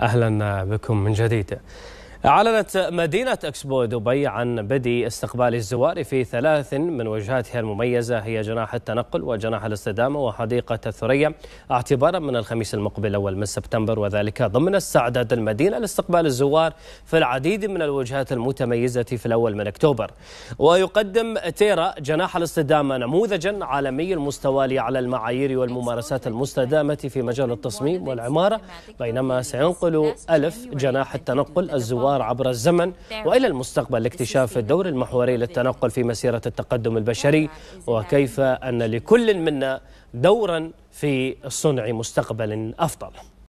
أهلا بكم من جديد أعلنت مدينة أكسبو دبي عن بدء استقبال الزوار في ثلاث من وجهاتها المميزة هي جناح التنقل وجناح الاستدامة وحديقة الثريا اعتبارا من الخميس المقبل أول من سبتمبر وذلك ضمن استعداد المدينة لاستقبال الزوار في العديد من الوجهات المتميزة في الأول من أكتوبر ويقدم تيرا جناح الاستدامة نموذجا عالمي مستوى على المعايير والممارسات المستدامة في مجال التصميم والعمارة بينما سينقل ألف جناح التنقل الزوار الحضارة عبر الزمن وإلى المستقبل لاكتشاف الدور المحوري للتنقل في مسيرة التقدم البشري وكيف أن لكل منا دورا في صنع مستقبل أفضل